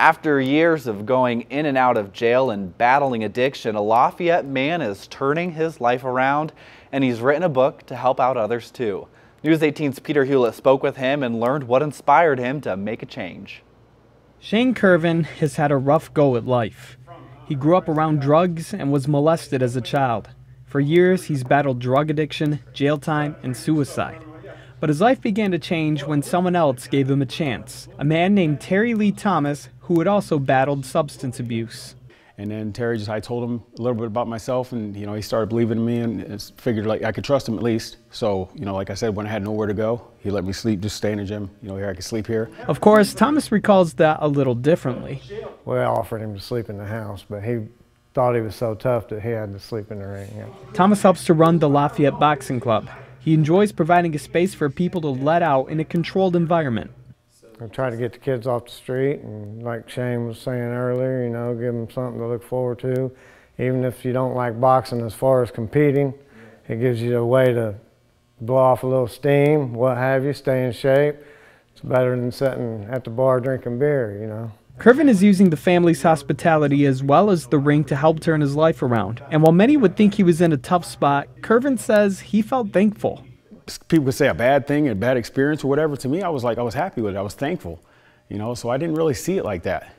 After years of going in and out of jail and battling addiction, a Lafayette man is turning his life around and he's written a book to help out others too. News 18's Peter Hewlett spoke with him and learned what inspired him to make a change. Shane Curvin has had a rough go at life. He grew up around drugs and was molested as a child. For years, he's battled drug addiction, jail time, and suicide. But his life began to change when someone else gave him a chance. A man named Terry Lee Thomas who had also battled substance abuse. And then Terry just, I told him a little bit about myself and, you know, he started believing in me and figured like I could trust him at least. So, you know, like I said, when I had nowhere to go, he let me sleep, just stay in the gym. You know, here I could sleep here. Of course, Thomas recalls that a little differently. We I offered him to sleep in the house, but he thought he was so tough that he had to sleep in the ring. Yeah. Thomas helps to run the Lafayette Boxing Club. He enjoys providing a space for people to let out in a controlled environment. I try to get the kids off the street, and like Shane was saying earlier, you know, give them something to look forward to. Even if you don't like boxing as far as competing, it gives you a way to blow off a little steam, what have you, stay in shape. It's better than sitting at the bar drinking beer, you know. Kirvin is using the family's hospitality as well as the ring to help turn his life around. And while many would think he was in a tough spot, Kirvin says he felt thankful people could say a bad thing, a bad experience or whatever. To me, I was like, I was happy with it. I was thankful, you know, so I didn't really see it like that.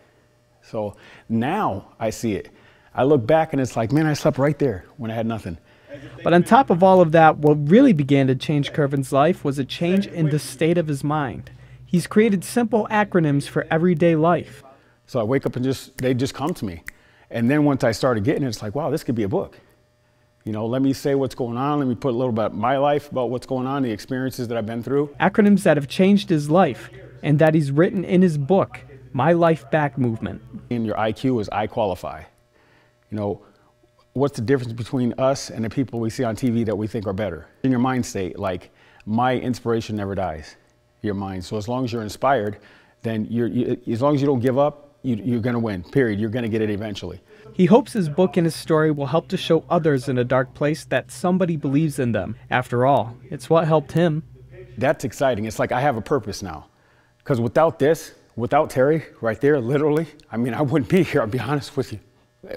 So now I see it. I look back and it's like, man, I slept right there when I had nothing. But on top of all of that, what really began to change Kervin's life was a change in the state of his mind. He's created simple acronyms for everyday life. So I wake up and just, they just come to me. And then once I started getting it, it's like, wow, this could be a book. You know, let me say what's going on. Let me put a little bit of my life about what's going on, the experiences that I've been through. Acronyms that have changed his life and that he's written in his book, My Life Back Movement. In your IQ is I qualify. You know, what's the difference between us and the people we see on TV that we think are better? In your mind state, like, my inspiration never dies, your mind. So as long as you're inspired, then you're, you, as long as you don't give up, you, are going to win, period. You're going to get it eventually. He hopes his book and his story will help to show others in a dark place that somebody believes in them. After all, it's what helped him. That's exciting. It's like I have a purpose now. Because without this, without Terry right there, literally, I mean, I wouldn't be here, I'll be honest with you.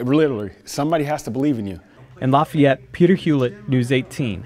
Literally, somebody has to believe in you. In Lafayette, Peter Hewlett, News 18.